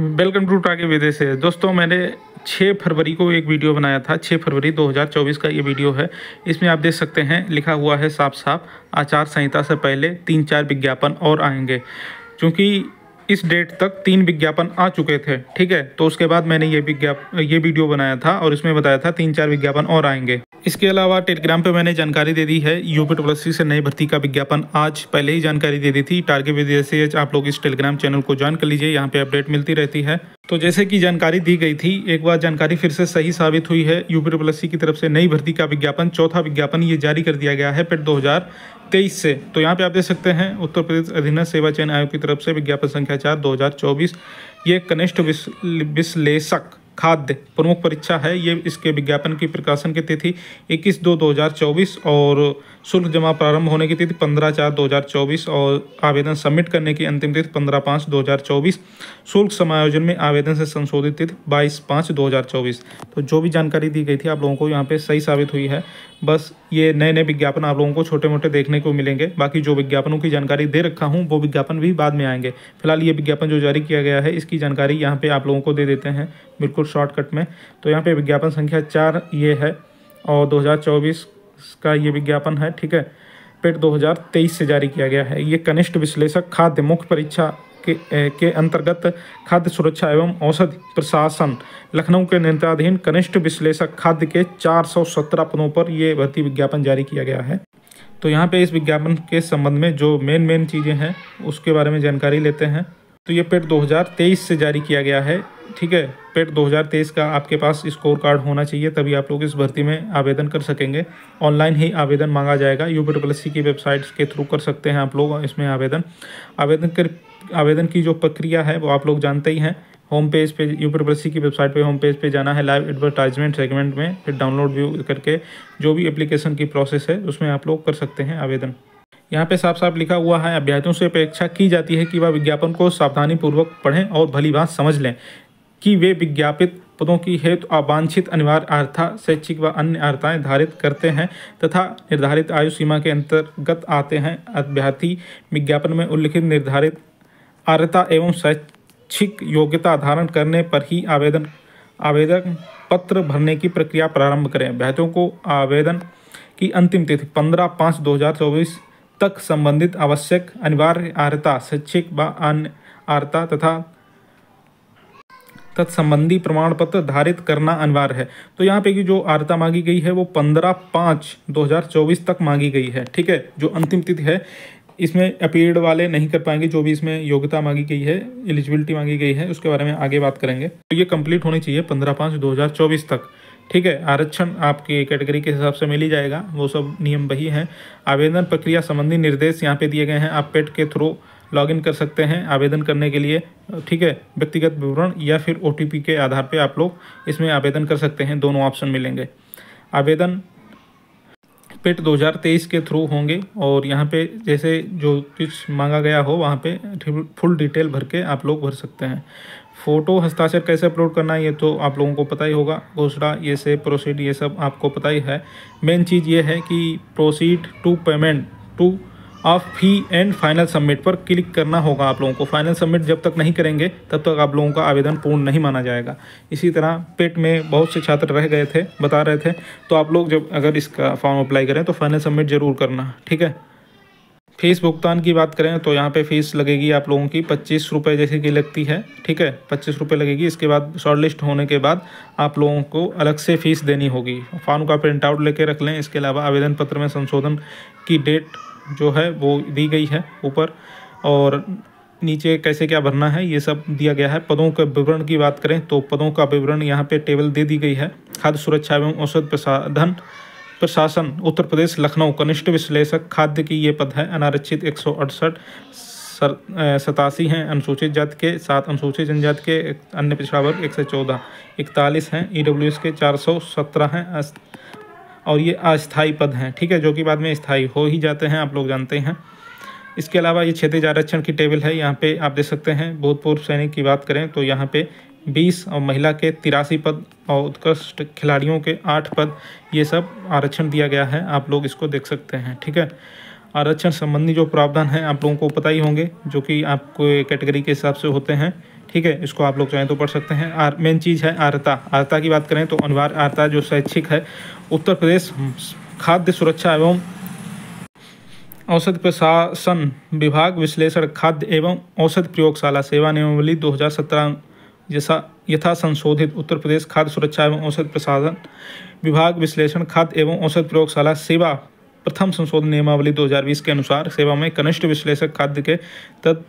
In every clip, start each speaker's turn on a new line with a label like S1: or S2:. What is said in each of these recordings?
S1: welcome to टाके विदे से दोस्तों मैंने 6 फरवरी को एक वीडियो बनाया था 6 फरवरी 2024 का ये वीडियो है इसमें आप देख सकते हैं लिखा हुआ है साफ साफ आचार संहिता से पहले तीन चार विज्ञापन और आएंगे क्योंकि इस डेट तक तीन विज्ञापन आ चुके थे ठीक है तो उसके बाद मैंने ये विज्ञापन ये वीडियो बनाया था और इसमें बताया था तीन चार विज्ञापन और आएंगे इसके अलावा टेलीग्राम पे मैंने जानकारी दे दी है यूपी प्लस से नई भर्ती का विज्ञापन आज पहले ही जानकारी दे दी थी टारगेट विद आप लोग इस टेलीग्राम चैनल को ज्वाइन कर लीजिए यहाँ पे अपडेट मिलती रहती है तो जैसे कि जानकारी दी गई थी एक बार जानकारी फिर से सही साबित हुई है यूपी प्लसी की तरफ से नई भर्ती का विज्ञापन चौथा विज्ञापन ये जारी कर दिया गया है पेट 2023 से तो यहाँ पे आप देख सकते हैं उत्तर प्रदेश अधीन सेवा चयन आयोग की तरफ से विज्ञापन संख्या चार 2024 ये कनिष्ठ विश्लेषक खाद्य प्रमुख परीक्षा है ये इसके विज्ञापन की प्रकाशन की तिथि इक्कीस दो चौबीस और शुल्क जमा प्रारंभ होने की तिथि 15 चार 2024 और आवेदन सबमिट करने की अंतिम तिथि 15 पाँच 2024 शुल्क समायोजन में आवेदन से संशोधित तिथि 22 पाँच 2024 तो जो भी जानकारी दी गई थी आप लोगों को यहाँ पे सही साबित हुई है बस ये नए नए विज्ञापन आप लोगों को छोटे मोटे देखने को मिलेंगे बाकी जो विज्ञापनों की जानकारी दे रखा हूँ वो विज्ञापन भी बाद में आएंगे फिलहाल ये विज्ञापन जो जारी किया गया है इसकी जानकारी यहाँ पे आप लोगों को दे देते हैं बिल्कुल शॉर्टकट में तो यहाँ पे विज्ञापन संख्या चार ये है और 2024 का ये विज्ञापन है ठीक है पेट 2023 से जारी किया गया है ये कनिष्ठ विश्लेषक खाद्य मुख्य परीक्षा के के अंतर्गत खाद्य सुरक्षा एवं औषध प्रशासन लखनऊ के नेतृत्वाधीन कनिष्ठ विश्लेषक खाद्य के 417 पदों पर ये भर्ती विज्ञापन जारी किया गया है तो यहाँ पे इस विज्ञापन के संबंध में जो मेन मेन चीज़ें हैं उसके बारे में जानकारी लेते हैं तो ये पेट 2023 से जारी किया गया है ठीक है पेट 2023 का आपके पास स्कोर कार्ड होना चाहिए तभी आप लोग इस भर्ती में आवेदन कर सकेंगे ऑनलाइन ही आवेदन मांगा जाएगा यू पी की वेबसाइट्स के थ्रू कर सकते हैं आप लोग इसमें आवेदन आवेदन कर आवेदन की जो प्रक्रिया है वो आप लोग जानते ही हैं होम पेज पे यू पी की वेबसाइट पे होम पेज पे जाना है लाइव एडवर्टाइजमेंट सेगमेंट में फिर डाउनलोड व्यू करके जो भी एप्लीकेशन की प्रोसेस है उसमें आप लोग कर सकते हैं आवेदन यहाँ पे साफ साफ लिखा हुआ है अभ्यर्थियों से अपेक्षा की जाती है कि वह विज्ञापन को सावधानीपूर्वक पढ़ें और भली बात समझ लें कि वे विज्ञापित पदों की हेतु अवांछित अनिवार्य अर्था शैक्षिक व अन्य अर्थाएँ धारित करते हैं तथा निर्धारित आयु सीमा के अंतर्गत आते हैं अभ्यर्थी विज्ञापन में उल्लिखित निर्धारित अर्ता एवं शैक्षिक योग्यता धारण करने पर ही आवेदन आवेदन पत्र भरने की प्रक्रिया प्रारंभ करें अभ्यर्थियों को आवेदन की अंतिम तिथि पंद्रह पाँच दो हज़ार चौबीस तक संबंधित आवश्यक अनिवार्य आर्ता शैक्षिक व अन्य आर्ता तथा तत्संबंधी प्रमाण पत्र धारित करना अनिवार्य है तो यहाँ पे की जो आर्ता मांगी गई है वो पंद्रह पाँच चौबीस तक मांगी गई है ठीक है जो अंतिम तिथि है इसमें अपीड वाले नहीं कर पाएंगे जो भी इसमें योग्यता मांगी गई है एलिजिबिलिटी मांगी गई है उसके बारे में आगे बात करेंगे तो ये कंप्लीट होनी चाहिए पंद्रह पाँच चौबीस तक ठीक है आरक्षण आपके कैटेगरी के हिसाब से मिल ही जाएगा वो सब नियम वही हैं आवेदन प्रक्रिया संबंधी निर्देश यहाँ पे दिए गए हैं आप पेट के थ्रू लॉग कर सकते हैं आवेदन करने के लिए ठीक है व्यक्तिगत विवरण या फिर ओ के आधार पर आप लोग इसमें आवेदन कर सकते हैं दोनों ऑप्शन मिलेंगे आवेदन पेट 2023 के थ्रू होंगे और यहाँ पे जैसे जो कुछ मांगा गया हो वहाँ पे फुल डिटेल भर के आप लोग भर सकते हैं फ़ोटो हस्ताक्षर कैसे अपलोड करना है ये तो आप लोगों को पता ही होगा घोषणा ये से प्रोसीड ये सब आपको पता ही है मेन चीज़ ये है कि proceed to payment to of fee and final submit पर क्लिक करना होगा आप लोगों को फाइनल सबमिट जब तक नहीं करेंगे तब तक आप लोगों का आवेदन पूर्ण नहीं माना जाएगा इसी तरह पेट में बहुत से छात्र रह गए थे बता रहे थे तो आप लोग जब अगर इसका फॉर्म अप्लाई करें तो फाइनल सबमिट ज़रूर करना ठीक है फीस भुगतान की बात करें तो यहाँ पे फीस लगेगी आप लोगों की पच्चीस रुपये जैसे कि लगती है ठीक है पच्चीस रुपये लगेगी इसके बाद शॉर्ट लिस्ट होने के बाद आप लोगों को अलग से फ़ीस देनी होगी फॉर्म का प्रिंट आउट लेके रख लें इसके अलावा आवेदन पत्र में संशोधन की डेट जो है वो दी गई है ऊपर और नीचे कैसे क्या भरना है ये सब दिया गया है पदों के विवरण की बात करें तो पदों का विवरण यहाँ पे टेबल दे दी गई है खाद्य सुरक्षा एवं औषध प्रसाधन प्रशासन उत्तर प्रदेश लखनऊ कनिष्ठ विश्लेषक खाद्य की ये पद है अनारक्षित एक सौ अड़सठ सतासी हैं अनुसूचित जाति के सात अनुसूचित जनजाति के अन्य पिछड़ा वर्ग एक सौ चौदह इकतालीस हैं ई e के चार सौ सत्रह हैं और ये अस्थायी पद हैं ठीक है जो कि बाद में स्थायी हो ही जाते हैं आप लोग जानते हैं इसके अलावा ये क्षेत्रीय आरक्षण की टेबल है यहाँ पे आप देख सकते हैं भूतपूर्व सैनिक की बात करें तो यहाँ पे 20 और महिला के तिरासी पद और उत्कृष्ट खिलाड़ियों के आठ पद ये सब आरक्षण दिया गया है आप लोग इसको देख सकते हैं ठीक है आरक्षण संबंधी जो प्रावधान हैं आप लोगों को पता ही होंगे जो कि आपको कैटेगरी के हिसाब से होते हैं ठीक है इसको आप लोग चाहें तो पढ़ सकते हैं आर मेन चीज़ है आर्ता आर्ता की बात करें तो अनिवार्य आर्ता जो शैक्षिक है उत्तर प्रदेश खाद्य सुरक्षा एवं औषध प्रशासन विभाग विश्लेषण खाद्य एवं औषध प्रयोगशाला सेवा नियमावली 2017 जैसा यथा संशोधित उत्तर प्रदेश खाद्य सुरक्षा एवं औषध प्रशासन विभाग विश्लेषण खाद्य एवं औषध प्रयोगशाला सेवा प्रथम संशोधन नियमावली 2020 के अनुसार सेवा में कनिष्ठ विश्लेषक खाद्य के तत्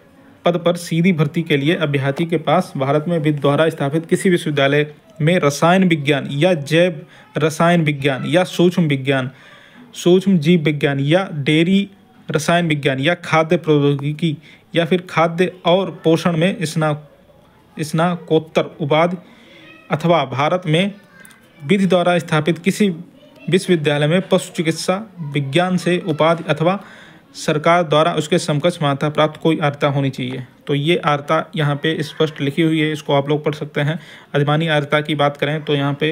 S1: पद पर सीधी भर्ती के लिए अभ्यर्थी के पास भारत में विद द्वारा स्थापित किसी विश्वविद्यालय में रसायन विज्ञान या जैव रसायन विज्ञान या सूक्ष्म विज्ञान सूक्ष्म जीव विज्ञान या डेयरी रसायन विज्ञान या खाद्य प्रौद्योगिकी या फिर खाद्य और पोषण में स्ना स्नाकोत्तर उपाधि अथवा भारत में विधि द्वारा स्थापित किसी विश्वविद्यालय में पशु चिकित्सा विज्ञान से उपाधि अथवा सरकार द्वारा उसके समकक्ष मान्यता प्राप्त कोई आर्ता होनी चाहिए तो ये आर्ता यहाँ पे स्पष्ट लिखी हुई है इसको आप लोग पढ़ सकते हैं अधिमानी आर्ता की बात करें तो यहाँ पे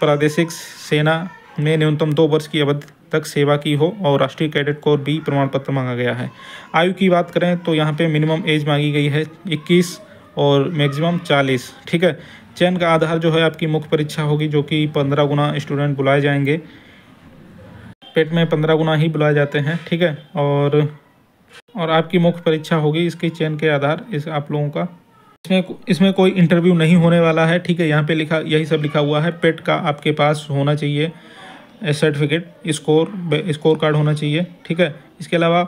S1: प्रादेशिक सेना में न्यूनतम दो वर्ष की अवधि तक सेवा की हो और राष्ट्रीय कैडेट कोर भी प्रमाण पत्र मांगा गया है आयु की बात करें तो यहाँ पे मिनिमम एज मांगी गई है इक्कीस और मैक्सिमम चालीस ठीक है चयन का आधार जो है आपकी मुख्य परीक्षा होगी जो कि पंद्रह गुना स्टूडेंट बुलाए जाएंगे पेट में पंद्रह गुना ही बुलाए जाते हैं ठीक है और और आपकी मुख्य परीक्षा होगी इसके चयन के आधार इस आप लोगों का इसमें इसमें कोई इंटरव्यू नहीं होने वाला है ठीक है यहाँ पे लिखा यही सब लिखा हुआ है पेट का आपके पास होना चाहिए सर्टिफिकेट स्कोर स्कोर कार्ड होना चाहिए ठीक है इसके अलावा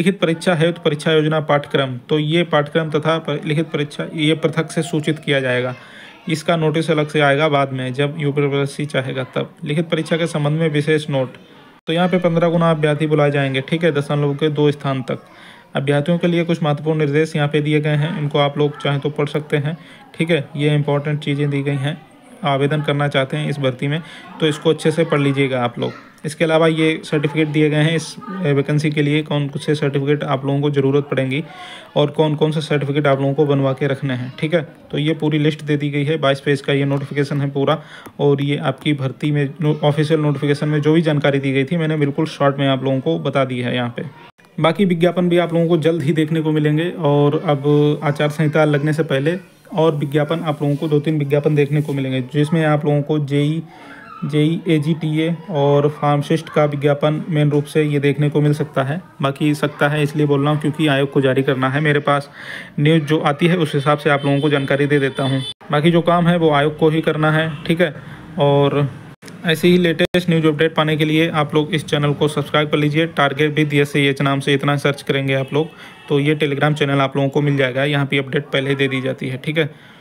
S1: लिखित परीक्षा है तो परीक्षा योजना पाठ्यक्रम तो ये पाठ्यक्रम तथा पर, लिखित परीक्षा ये पृथक से सूचित किया जाएगा इसका नोटिस अलग से आएगा बाद में जब यूपी चाहेगा तब लिखित परीक्षा के संबंध में विशेष नोट तो यहाँ पे पंद्रह गुना अभ्यर्थी बुलाए जाएंगे ठीक है दशमलव के दो स्थान तक अभ्यर्थियों के लिए कुछ महत्वपूर्ण निर्देश यहाँ पे दिए गए हैं इनको आप लोग चाहें तो पढ़ सकते हैं ठीक है ये इंपॉर्टेंट चीज़ें दी गई हैं आवेदन करना चाहते हैं इस भर्ती में तो इसको अच्छे से पढ़ लीजिएगा आप लोग इसके अलावा ये सर्टिफिकेट दिए गए हैं इस वैकेंसी के लिए कौन कौन से सर्टिफिकेट आप लोगों को ज़रूरत पड़ेगी और कौन कौन से सर्टिफिकेट आप लोगों को बनवा के रखने हैं ठीक है तो ये पूरी लिस्ट दे दी गई है बाईस पेज का ये नोटिफिकेशन है पूरा और ये आपकी भर्ती में ऑफिशियल नोटिफिकेशन में जो भी जानकारी दी गई थी मैंने बिल्कुल शॉर्ट में आप लोगों को बता दी है यहाँ पर बाकी विज्ञापन भी आप लोगों को जल्द ही देखने को मिलेंगे और अब आचार संहिता लगने से पहले और विज्ञापन आप लोगों को दो तीन विज्ञापन देखने को मिलेंगे जिसमें आप लोगों को JE JE A G T A और फार्मसिस्ट का विज्ञापन मेन रूप से ये देखने को मिल सकता है बाकी सकता है इसलिए बोल रहा हूँ क्योंकि आयोग को जारी करना है मेरे पास न्यूज़ जो आती है उस हिसाब से आप लोगों को जानकारी दे देता हूँ बाकी जो काम है वो आयोग को ही करना है ठीक है और ऐसे ही लेटेस्ट न्यूज अपडेट पाने के लिए आप लोग इस चैनल को सब्सक्राइब कर लीजिए टारगेट भी दिए से एच नाम से इतना सर्च करेंगे आप लोग तो ये टेलीग्राम चैनल आप लोगों को मिल जाएगा यहाँ पे अपडेट पहले ही दे दी जाती है ठीक है